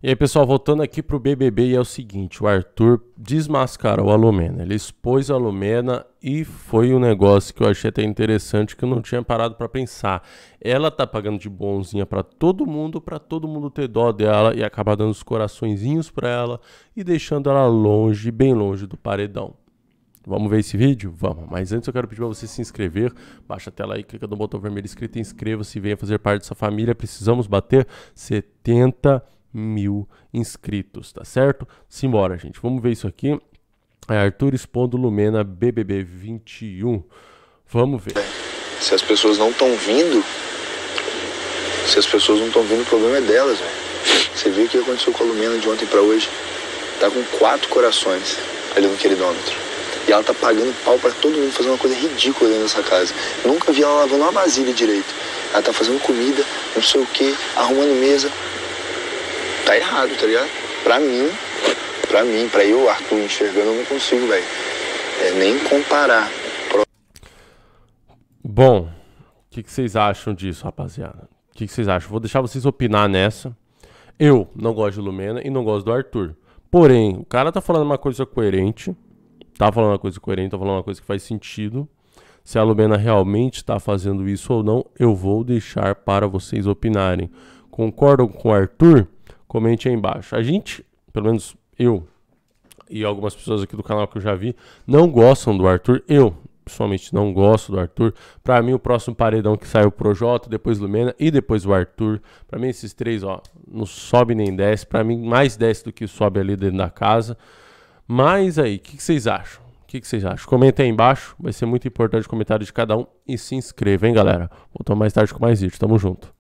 E aí, pessoal, voltando aqui pro BBB, BBB, é o seguinte: o Arthur desmascarou a Lumena. Ele expôs a Lumena e foi um negócio que eu achei até interessante, que eu não tinha parado para pensar. Ela tá pagando de bonzinha para todo mundo, para todo mundo ter dó dela e acabar dando os coraçõezinhos para ela e deixando ela longe, bem longe do paredão. Vamos ver esse vídeo? Vamos. Mas antes eu quero pedir para você se inscrever. Baixa a tela aí, clica no botão vermelho inscrito, inscreva-se venha fazer parte dessa família. Precisamos bater 70 mil inscritos, tá certo? Simbora, gente. Vamos ver isso aqui. É Arthur expondo Lumena BBB 21. Vamos ver. Se as pessoas não estão vindo, se as pessoas não estão vindo, o problema é delas, velho. Você viu o que aconteceu com a Lumena de ontem para hoje? Tá com quatro corações ali no queridômetro. E ela tá pagando pau para todo mundo fazer uma coisa ridícula dentro dessa casa. Nunca vi ela lavando uma vasilha direito. Ela tá fazendo comida, não sei o que, arrumando mesa, tá errado, tá ligado? Pra mim, pra mim, pra eu, Arthur, enxergando, eu não consigo, velho. É nem comparar. Bom, o que, que, vocês acham disso, rapaziada? O que, que, vocês acham? Vou deixar vocês opinar nessa. Eu não gosto de Lumena e não gosto do Arthur. Porém, o cara tá falando uma coisa coerente. Tá falando uma coisa coerente, tá falando uma coisa que faz sentido. Se a Lumena realmente está fazendo isso ou não, eu vou deixar para vocês opinarem. Concordam com o Arthur? comente aí embaixo. A gente, pelo menos eu e algumas pessoas aqui do canal que eu já vi, não gostam do Arthur. Eu, pessoalmente, não gosto do Arthur. Para mim, o próximo paredão que sai é o Projota, depois Lumena e depois o Arthur. Para mim, esses três, ó, não sobe nem desce. Para mim, mais desce do que sobe ali dentro da casa. Mas aí, o que, que vocês acham? O que, que, vocês acham? Comenta aí embaixo, vai ser muito importante o comentário de cada um. E se inscreva, hein, galera? Voltamos mais tarde com mais vídeo. Tamo junto.